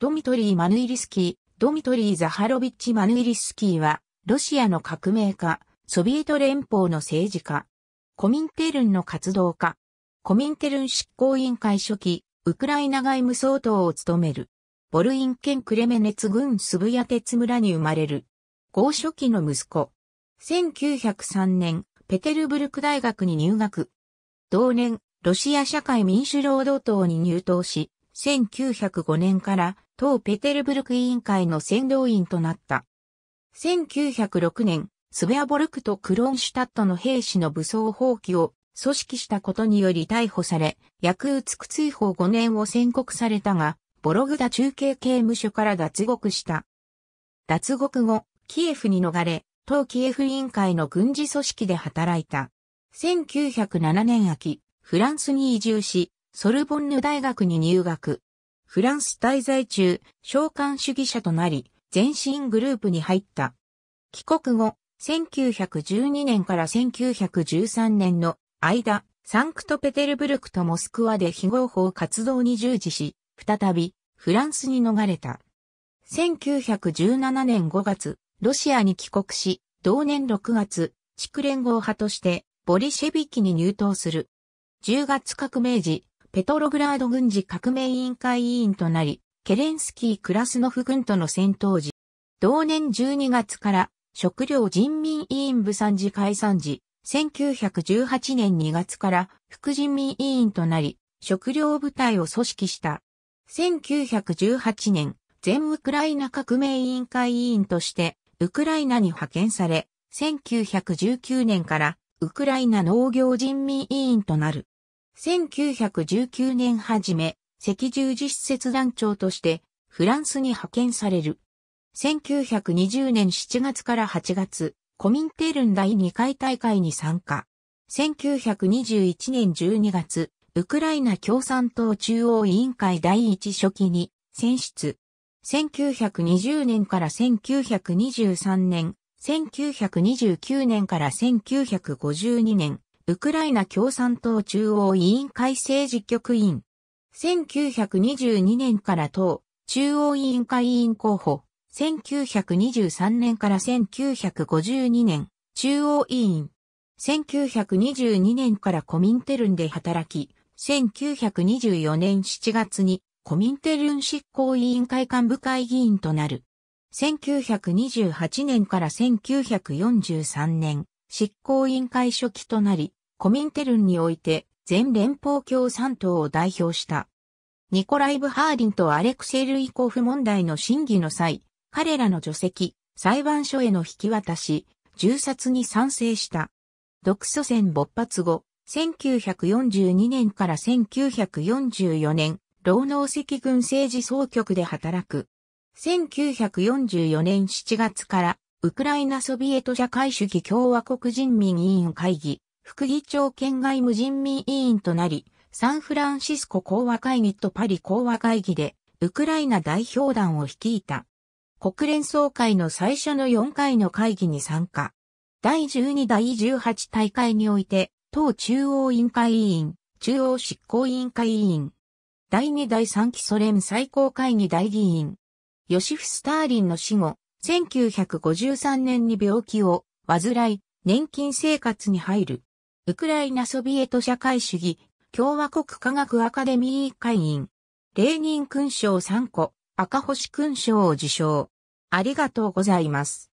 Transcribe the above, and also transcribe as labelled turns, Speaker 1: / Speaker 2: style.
Speaker 1: ドミトリー・マヌイリスキー、ドミトリー・ザハロビッチ・マヌイリスキーは、ロシアの革命家、ソビエト連邦の政治家、コミンテルンの活動家、コミンテルン執行委員会初期、ウクライナ外務総統を務める、ボルイン県クレメネツ郡スブヤテツ村に生まれる、合書記の息子。1903年、ペテルブルク大学に入学。同年、ロシア社会民主労働党に入党し、1905年から当ペテルブルク委員会の先導員となった。1906年、スベアボルクとクロンシュタットの兵士の武装放棄を組織したことにより逮捕され、ヤクつツク追放5年を宣告されたが、ボログダ中継刑務所から脱獄した。脱獄後、キエフに逃れ、当キエフ委員会の軍事組織で働いた。1907年秋、フランスに移住し、ソルボンヌ大学に入学。フランス滞在中、召喚主義者となり、全身グループに入った。帰国後、1912年から1913年の間、サンクトペテルブルクとモスクワで非合法活動に従事し、再びフランスに逃れた。1917年5月、ロシアに帰国し、同年6月、地区連合派としてボリシェビキに入党する。10月革命時、ペトログラード軍事革命委員会委員となり、ケレンスキー・クラスノフ軍との戦闘時、同年12月から食料人民委員部参事解散時、1918年2月から副人民委員となり、食料部隊を組織した。1918年、全ウクライナ革命委員会委員として、ウクライナに派遣され、1919年からウクライナ農業人民委員となる。1919年初め、赤十字施設団長としてフランスに派遣される。1920年7月から8月、コミンテルン第2回大会に参加。1921年12月、ウクライナ共産党中央委員会第一書記に選出。1920年から1923年、1929年から1952年、ウクライナ共産党中央委員会政治局委員。1922年から党、中央委員会委員候補。1923年から1952年、中央委員。1922年からコミンテルンで働き、1924年7月にコミンテルン執行委員会幹部会議員となる。1928年から1943年、執行委員会初期となり、コミンテルンにおいて全連邦共産党を代表した。ニコライ・ブハーリンとアレクセルイコフ問題の審議の際、彼らの除籍、裁判所への引き渡し、銃殺に賛成した。独ソ戦勃発後、1942年から1944年、労農赤軍政治総局で働く。1944年7月から、ウクライナソビエト社会主義共和国人民委員会議、副議長県外務人民委員となり、サンフランシスコ講和会議とパリ講和会議で、ウクライナ代表団を率いた。国連総会の最初の4回の会議に参加。第12第18大会において、党中央委員会委員、中央執行委員会委員。第2第3期ソ連最高会議大議員。ヨシフ・スターリンの死後、1953年に病気を患い、年金生活に入る。ウクライナソビエト社会主義共和国科学アカデミー会員、レーニン勲章3個、赤星勲章を受章。ありがとうございます。